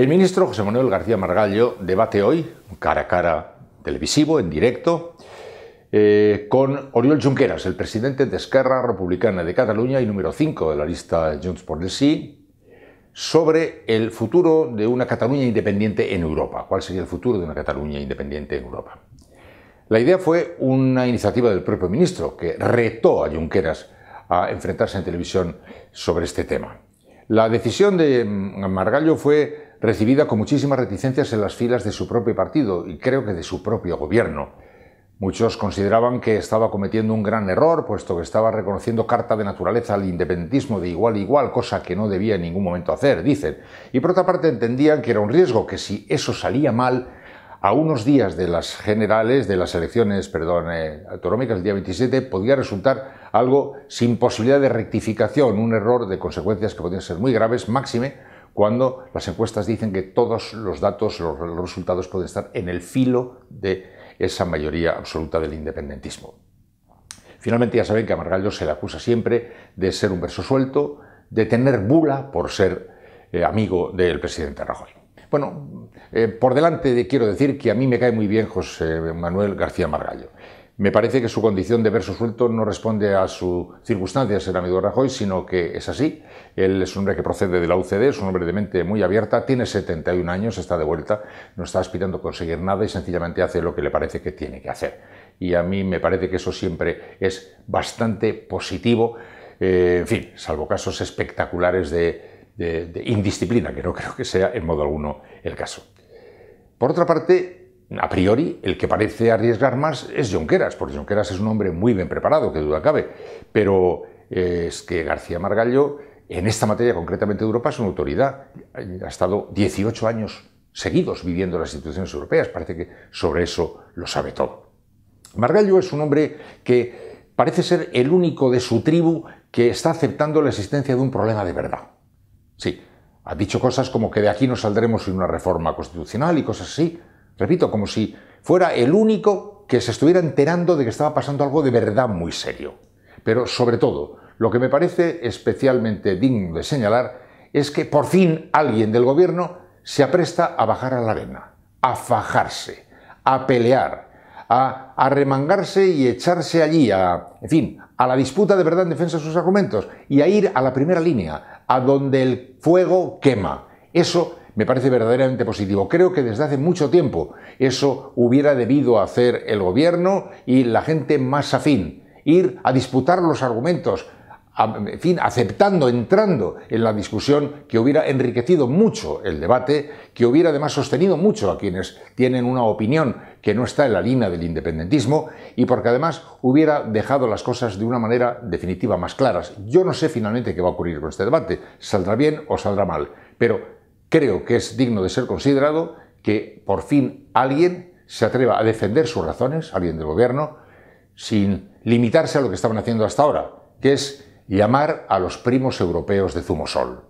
El ministro José Manuel García Margallo debate hoy, cara a cara televisivo, en directo, eh, con Oriol Junqueras, el presidente de Esquerra Republicana de Cataluña y número 5 de la lista Junts por el Sí, sobre el futuro de una Cataluña independiente en Europa. ¿Cuál sería el futuro de una Cataluña independiente en Europa? La idea fue una iniciativa del propio ministro que retó a Junqueras a enfrentarse en televisión sobre este tema. La decisión de mm, Margallo fue recibida con muchísimas reticencias en las filas de su propio partido y creo que de su propio gobierno. Muchos consideraban que estaba cometiendo un gran error, puesto que estaba reconociendo carta de naturaleza al independentismo de igual a igual, cosa que no debía en ningún momento hacer, dicen. Y por otra parte entendían que era un riesgo, que si eso salía mal, a unos días de las generales, de las elecciones, perdón, eh, autonómicas, el día 27, podía resultar algo sin posibilidad de rectificación, un error de consecuencias que podían ser muy graves, máxime cuando las encuestas dicen que todos los datos, los, resultados pueden estar en el filo de esa mayoría absoluta del independentismo. Finalmente ya saben que a Margallo se le acusa siempre de ser un verso suelto, de tener bula por ser eh, amigo del presidente Rajoy. Bueno, eh, por delante quiero decir que a mí me cae muy bien José Manuel García Margallo. Me parece que su condición de verso suelto no responde a su circunstancias, el amigo Rajoy, sino que es así. Él es un hombre que procede de la UCD, es un hombre de mente muy abierta, tiene 71 años, está de vuelta, no está aspirando a conseguir nada y sencillamente hace lo que le parece que tiene que hacer. Y a mí me parece que eso siempre es bastante positivo, eh, en fin, salvo casos espectaculares de indisciplina, que no creo que sea en modo alguno el caso. Por otra parte, a priori, el que parece arriesgar más es Jonqueras, porque Jonqueras es un hombre muy bien preparado, que duda cabe, pero eh, es que García Margallo, en esta materia concretamente de Europa, es una autoridad. Ha estado 18 años seguidos viviendo las instituciones europeas, parece que sobre eso lo sabe todo. Margallo es un hombre que parece ser el único de su tribu que está aceptando la existencia de un problema de verdad. Sí, ha dicho cosas como que de aquí no saldremos sin una reforma constitucional y cosas así, Repito, como si fuera el único que se estuviera enterando de que estaba pasando algo de verdad muy serio. Pero sobre todo, lo que me parece especialmente digno de señalar es que por fin alguien del gobierno se apresta a bajar a la arena, a fajarse, a pelear, a arremangarse y echarse allí, a, en fin, a la disputa de verdad en defensa de sus argumentos y a ir a la primera línea, a donde el fuego quema. Eso me parece verdaderamente positivo. Creo que desde hace mucho tiempo eso hubiera debido hacer el gobierno y la gente más afín, ir a disputar los argumentos, en fin, aceptando, entrando en la discusión que hubiera enriquecido mucho el debate, que hubiera además sostenido mucho a quienes tienen una opinión que no está en la línea del independentismo y porque además hubiera dejado las cosas de una manera definitiva más claras. Yo no sé finalmente qué va a ocurrir con este debate, saldrá bien o saldrá mal, pero Creo que es digno de ser considerado que por fin alguien se atreva a defender sus razones, alguien del gobierno, sin limitarse a lo que estaban haciendo hasta ahora, que es llamar a los primos europeos de Zumosol.